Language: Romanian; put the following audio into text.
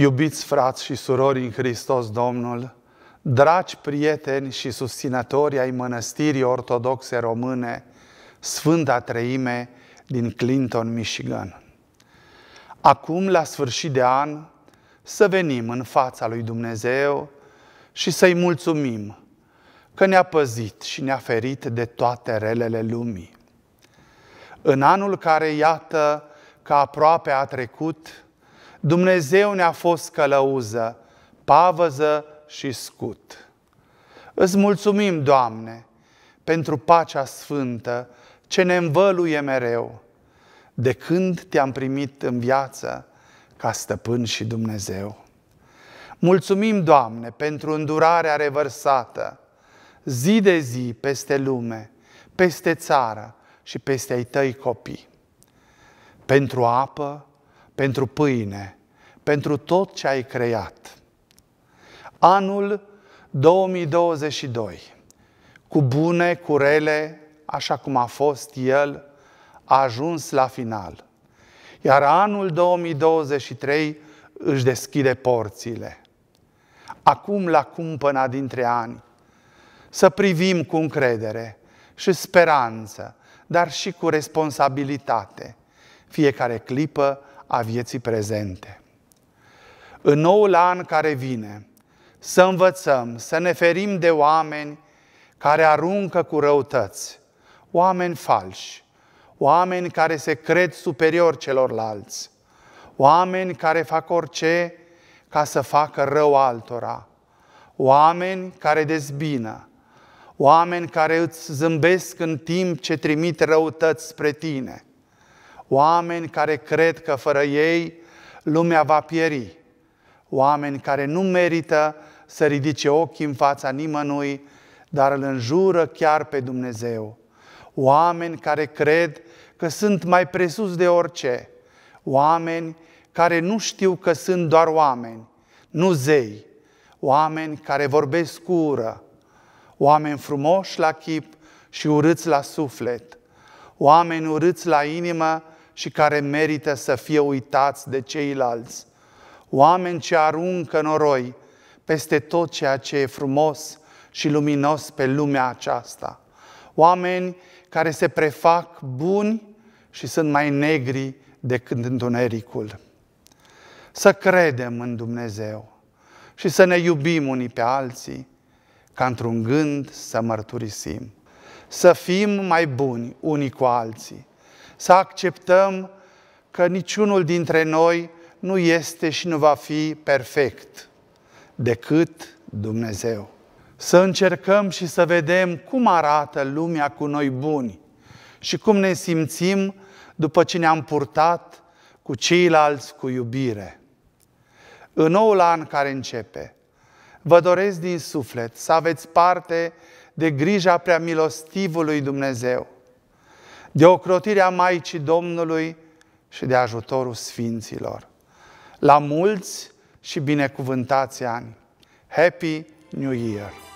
Iubiți frați și surori în Hristos Domnul, dragi prieteni și susținători ai Mănăstirii Ortodoxe Române, Sfânta Treime din Clinton, Michigan. Acum, la sfârșit de an, să venim în fața lui Dumnezeu și să-i mulțumim că ne-a păzit și ne-a ferit de toate relele lumii. În anul care, iată, că aproape a trecut, Dumnezeu ne-a fost călăuză, pavăză și scut. Îți mulțumim, Doamne, pentru pacea sfântă ce ne învăluie mereu, de când te-am primit în viață ca stăpân și Dumnezeu. Mulțumim, Doamne, pentru îndurarea revărsată, zi de zi peste lume, peste țară și peste ai tăi copii. Pentru apă, pentru pâine, pentru tot ce ai creat. Anul 2022, cu bune, cu rele, așa cum a fost el, a ajuns la final. Iar anul 2023 își deschide porțile. Acum la cumpăna dintre ani, să privim cu încredere și speranță, dar și cu responsabilitate, fiecare clipă a vieții prezente. În noul an care vine, să învățăm, să ne ferim de oameni care aruncă cu răutăți, oameni falși, oameni care se cred superior celorlalți, oameni care fac orice ca să facă rău altora, oameni care dezbină, oameni care îți zâmbesc în timp ce trimit răutăți spre tine – oameni care cred că fără ei lumea va pieri, oameni care nu merită să ridice ochii în fața nimănui, dar îl înjură chiar pe Dumnezeu, oameni care cred că sunt mai presus de orice, oameni care nu știu că sunt doar oameni, nu zei, oameni care vorbesc cu ură, oameni frumoși la chip și urâți la suflet, oameni urâți la inimă și care merită să fie uitați de ceilalți. Oameni ce aruncă noroi peste tot ceea ce e frumos și luminos pe lumea aceasta. Oameni care se prefac buni și sunt mai negri decât întunericul. Să credem în Dumnezeu și să ne iubim unii pe alții, ca într-un gând să mărturisim. Să fim mai buni unii cu alții, să acceptăm că niciunul dintre noi nu este și nu va fi perfect decât Dumnezeu. Să încercăm și să vedem cum arată lumea cu noi buni și cum ne simțim după ce ne-am purtat cu ceilalți cu iubire. În noul an care începe, vă doresc din suflet să aveți parte de grija prea milostivului Dumnezeu de ocrotirea Maicii Domnului și de ajutorul Sfinților. La mulți și binecuvântați ani! Happy New Year!